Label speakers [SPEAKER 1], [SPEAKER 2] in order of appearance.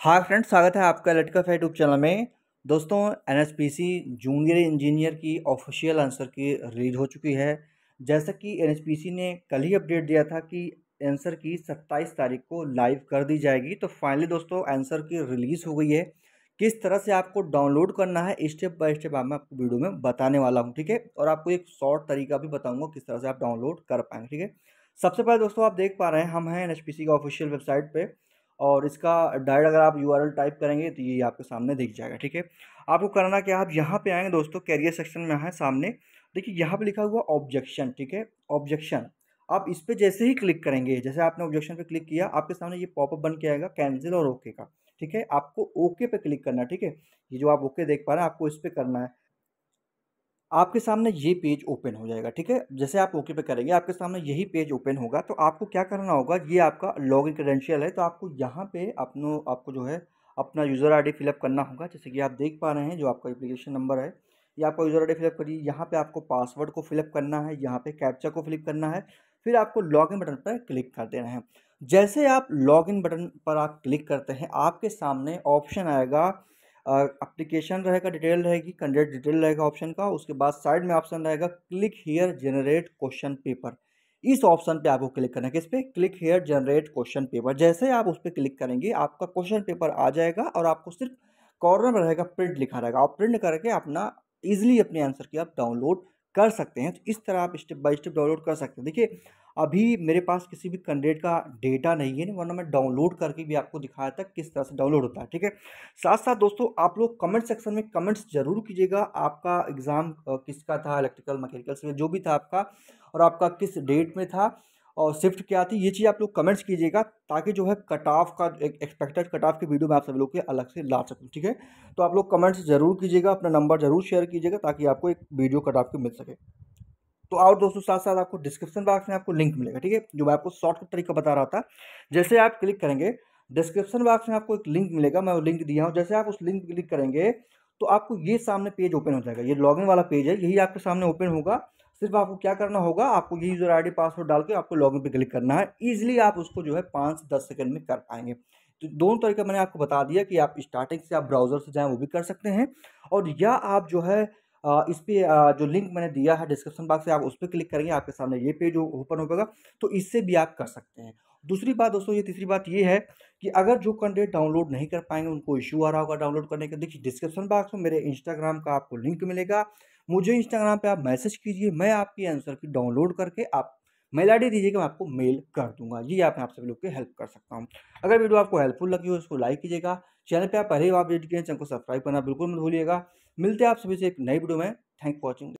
[SPEAKER 1] hi friend स्वागत है आपका लटका फैट यूट्यूब चैनल में दोस्तों एनएचपीसी जूनियर इंजीनियर की ऑफिशियल आंसर की रिलीज हो चुकी है जैसा कि एनएचपीसी ने कल ही अपडेट दिया था कि आंसर की 27 तारीख को लाइव कर दी जाएगी तो फाइनली दोस्तों आंसर की रिलीज़ हो गई है किस तरह से आपको डाउनलोड करना है स्टेप बाय स्टेप आप मैं आपको वीडियो में बताने वाला हूँ ठीक है और आपको एक शॉर्ट तरीका भी बताऊँगा किस तरह से आप डाउनलोड कर पाएंगे ठीक है सबसे पहले दोस्तों आप देख पा रहे हैं हम हैं एन का ऑफिशियल वेबसाइट पर और इसका डायरेक्ट अगर आप यू टाइप करेंगे तो ये आपके सामने दिख जाएगा ठीक है आपको करना क्या आप यहाँ पे आएंगे दोस्तों कैरियर सेक्शन में आए सामने देखिए यहाँ पे लिखा हुआ ऑब्जेक्शन ठीक है ऑब्जेक्शन आप इस पर जैसे ही क्लिक करेंगे जैसे आपने ऑब्जेक्शन पर क्लिक किया आपके सामने ये पॉपअप बन के आएगा कैंसिल और ओके का ठीक है आपको ओके पे क्लिक करना है ठीक है ये जो आप ओके देख पा रहे हैं आपको इस पर करना है आपके सामने ये पेज ओपन हो जाएगा ठीक है जैसे आप ओके पे करेंगे आपके सामने यही पेज ओपन होगा तो आपको क्या करना होगा ये आपका लॉगिन क्रेडेंशियल है तो आपको यहाँ पे अपनो आपको जो है अपना यूज़र आईडी फिलअप करना होगा जैसे कि आप देख पा रहे हैं जो आपका एप्लीकेशन नंबर है ये आपका यूज़र आई फिलअप करिए यहाँ पर आपको पासवर्ड को फिलअप करना है यहाँ पर कैप्चा को फिलअप करना है फिर आपको इन बटन पर क्लिक कर देना है जैसे आप इन बटन पर आप क्लिक करते हैं आपके सामने ऑप्शन आएगा अप्लीकेशन रहेगा डिटेल रहेगी कंटेंट डिटेल रहेगा ऑप्शन का उसके बाद साइड में ऑप्शन रहेगा click here generate question paper इस ऑप्शन पे आपको क्लिक करना है किस पे click here generate question paper जैसे आप उस पर क्लिक करेंगे आपका क्वेश्चन पेपर आ जाएगा और आपको सिर्फ कॉर्नर में रहेगा प्रिंट लिखा रहेगा आप प्रिंट करके अपना ईजिली अपने आंसर की आप डाउनलोड कर सकते हैं तो इस तरह आप स्टेप बाय स्टेप डाउनलोड कर सकते हैं देखिए अभी मेरे पास किसी भी कैंडिडेट का डेटा नहीं है वरना मैं डाउनलोड करके भी आपको दिखाया था किस तरह से डाउनलोड होता है ठीक है साथ साथ दोस्तों आप लोग कमेंट सेक्शन में कमेंट्स जरूर कीजिएगा आपका एग्ज़ाम किसका था इलेक्ट्रिकल मैकेनिकल जो भी था आपका और आपका किस डेट में था और शिफ्ट क्या थी ये चीज़ आप लोग कमेंट्स कीजिएगा ताकि जो है कट ऑफ का एक एक्सपेक्टेड कट ऑफ की वीडियो मैं आप सभी लोग के अलग से ला सकूँ ठीक है तो आप लोग कमेंट्स जरूर कीजिएगा अपना नंबर जरूर शेयर कीजिएगा ताकि आपको एक वीडियो कट ऑफ की मिल सके तो और दोस्तों साथ साथ आपको डिस्क्रिप्शन बॉक्स में आपको लिंक मिलेगा ठीक है जो मैं आपको शॉर्टकट तरीका बता रहा था जैसे आप क्लिक करेंगे डिस्क्रिप्शन बॉक्स में आपको एक लिंक मिलेगा मैं वो लिंक दिया हूँ जैसे आप उस लिंक क्लिक करेंगे तो आपको ये सामने पेज ओपन हो जाएगा ये लॉगिन वाला पेज है यही आपके सामने ओपन होगा सिर्फ आपको क्या करना होगा आपको ये यूज़र आई पासवर्ड डाल के आपको लॉगिन पे क्लिक करना है ईजिली आप उसको जो है पाँच से दस सेकेंड में कर पाएंगे तो दोनों तरीके मैंने आपको बता दिया कि आप स्टार्टिंग से आप ब्राउज़र से जाएँ वो भी कर सकते हैं और या आप जो है इस पर जो लिंक मैंने दिया है डिस्क्रिप्शन बॉक्स से आप उस पर क्लिक करेंगे आपके सामने ये पेज ओपन होगा तो इससे भी आप कर सकते हैं दूसरी बात दोस्तों ये तीसरी बात ये है कि अगर जो कंटेंट डाउनलोड नहीं कर पाएंगे उनको इशू आ रहा होगा डाउनलोड करने का देखिए डिस्क्रिप्शन बॉक्स में मेरे इंस्टाग्राम का आपको लिंक मिलेगा मुझे इंस्टाग्राम पे आप मैसेज कीजिए मैं आपकी आंसर की डाउनलोड करके आप मेल आई डी दीजिए कि मैं आपको मेल कर दूंगा ये आप मैं आप सभी लोग की हेल्प कर सकता हूँ अगर वीडियो आपको हेल्पफुल लगी हो उसको लाइक कीजिएगा चैनल पर आप पहले आप अपडेट किए चैनल को सब्सक्राइब करना बिल्कुल मत भूलिएगा मिलते हैं आप सभी से एक नई वीडियो में थैंक फॉर वॉचिंग